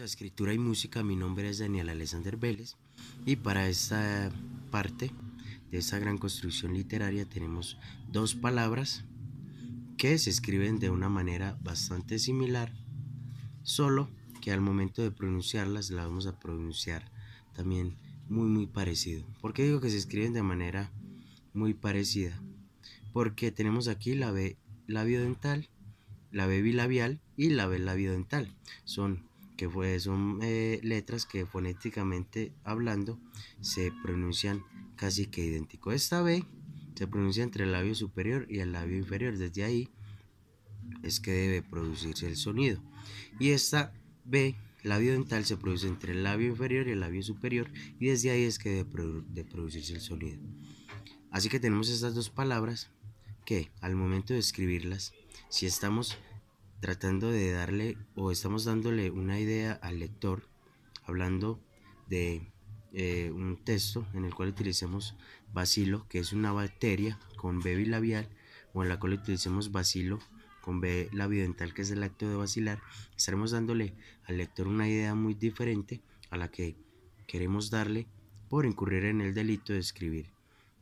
a Escritura y Música, mi nombre es Daniel Alexander Vélez y para esta parte de esta gran construcción literaria tenemos dos palabras que se escriben de una manera bastante similar, solo que al momento de pronunciarlas la vamos a pronunciar también muy muy parecido. ¿Por qué digo que se escriben de manera muy parecida? Porque tenemos aquí la B labiodental, la B bilabial y la B labiodental. Son que son eh, letras que fonéticamente hablando se pronuncian casi que idéntico. Esta B se pronuncia entre el labio superior y el labio inferior, desde ahí es que debe producirse el sonido. Y esta B, labio dental, se produce entre el labio inferior y el labio superior y desde ahí es que debe, de producirse el sonido. Así que tenemos estas dos palabras que al momento de escribirlas, si estamos tratando de darle o estamos dándole una idea al lector, hablando de eh, un texto en el cual utilicemos bacilo, que es una bacteria, con B bilabial, o en la cual utilicemos bacilo con B labiodental, que es el acto de vacilar, estaremos dándole al lector una idea muy diferente a la que queremos darle por incurrir en el delito de escribir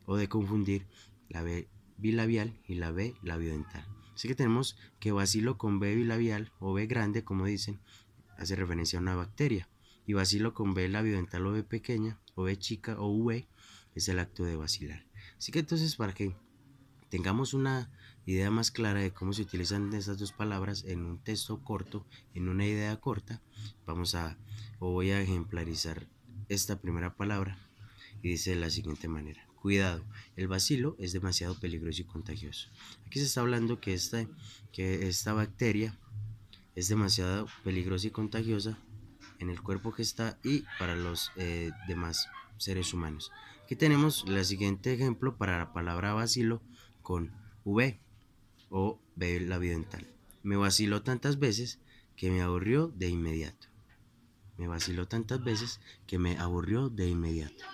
o de confundir la B bilabial y la B labiodental. Así que tenemos que bacilo con B bilabial o B grande, como dicen, hace referencia a una bacteria. Y bacilo con B labiodental o B pequeña o B chica o V es el acto de vacilar. Así que entonces para que tengamos una idea más clara de cómo se utilizan estas dos palabras en un texto corto, en una idea corta, vamos a o voy a ejemplarizar esta primera palabra y dice de la siguiente manera. Cuidado, el bacilo es demasiado peligroso y contagioso. Aquí se está hablando que esta, que esta bacteria es demasiado peligrosa y contagiosa en el cuerpo que está y para los eh, demás seres humanos. Aquí tenemos el siguiente ejemplo para la palabra bacilo con V o B vidental Me vaciló tantas veces que me aburrió de inmediato. Me vaciló tantas veces que me aburrió de inmediato.